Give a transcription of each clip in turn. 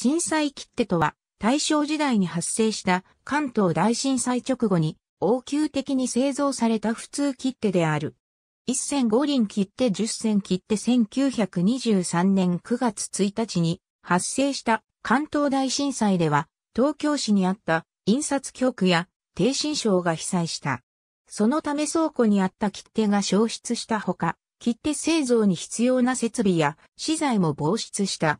震災切手とは、大正時代に発生した関東大震災直後に応急的に製造された普通切手である。一銭五輪切手十銭切手1923年9月1日に発生した関東大震災では、東京市にあった印刷局や低心省が被災した。そのため倉庫にあった切手が消失したほか、切手製造に必要な設備や資材も防止した。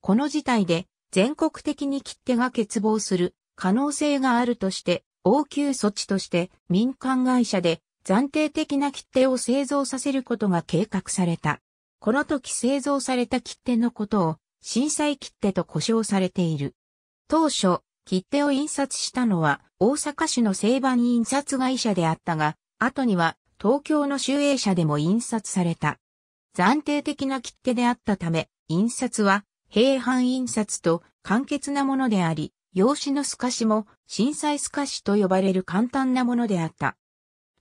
この事態で全国的に切手が欠乏する可能性があるとして、応急措置として民間会社で暫定的な切手を製造させることが計画された。この時製造された切手のことを震災切手と呼称されている。当初、切手を印刷したのは大阪市の製版印刷会社であったが、後には東京の集英社でも印刷された。暫定的な切手であったため、印刷は平版印刷と簡潔なものであり、用紙の透かしも震災透かしと呼ばれる簡単なものであった。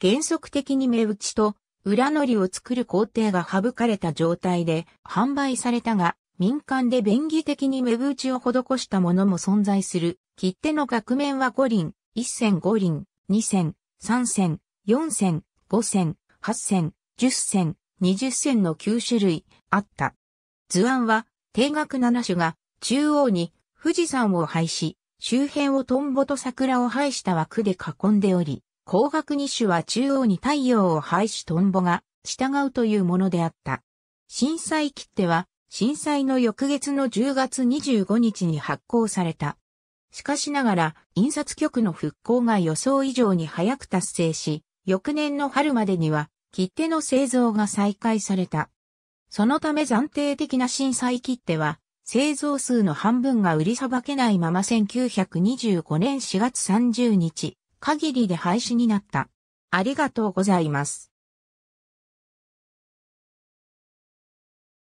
原則的に目打ちと裏りを作る工程が省かれた状態で販売されたが、民間で便宜的に目打ちを施したものも存在する。切手の額面は5輪、1銭5輪、2銭、3銭、4銭、5銭、8銭、10二20の9種類あった。図案は定額7種が中央に富士山を廃し、周辺をトンボと桜を廃した枠で囲んでおり、高額2種は中央に太陽を廃しトンボが従うというものであった。震災切手は震災の翌月の10月25日に発行された。しかしながら、印刷局の復興が予想以上に早く達成し、翌年の春までには、切手の製造が再開された。そのため暫定的な震災切手は、製造数の半分が売りさばけないまま1925年4月30日、限りで廃止になった。ありがとうございます。